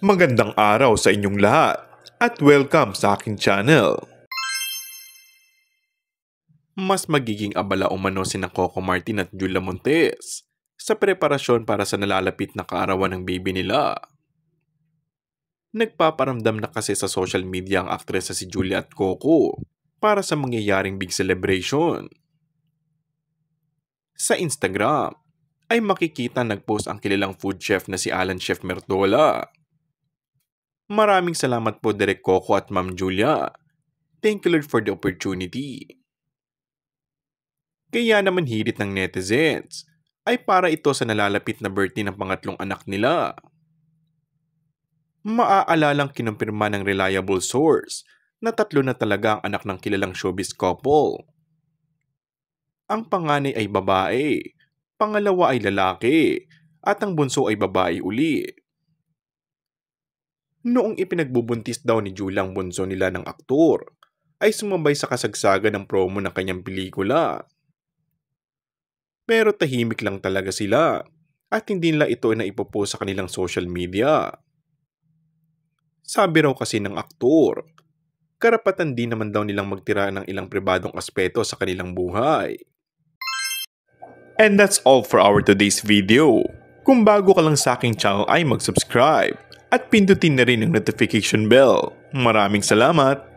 Magandang araw sa inyong lahat at welcome sa akin channel. Mas magiging abala umano si Coco Martin at Julia Montes sa preparasyon para sa nalalapit na kaarawan ng baby nila. Nagpaparamdam na kasi sa social media ang aktres aktresa si Julia at Coco para sa mangyayaring big celebration. Sa Instagram, ay makikita nagpost ang kilalang food chef na si Alan Chef Mertola Maraming salamat po Direk Coco at Ma'am Julia. Thank you Lord for the opportunity. Kaya naman hirit ng netizens ay para ito sa nalalapit na birthday ng pangatlong anak nila. Maaalalang kinumpirma ng reliable source na tatlo na talaga ang anak ng kilalang showbiz couple. Ang panganay ay babae, pangalawa ay lalaki, at ang bunso ay babae uli noong ipinagbubuntis daw ni Julang Bonso nila ng aktor, ay sumabay sa kasagsagan ng promo ng kanyang pelikula. Pero tahimik lang talaga sila at hindi nila ito na ipopost sa kanilang social media. Sabi raw kasi ng aktor, karapatan din naman daw nilang magtira ng ilang pribadong aspeto sa kanilang buhay. And that's all for our today's video. Kung bago ka lang sa aking channel ay mag-subscribe at pindutin na rin ang notification bell. Maraming salamat!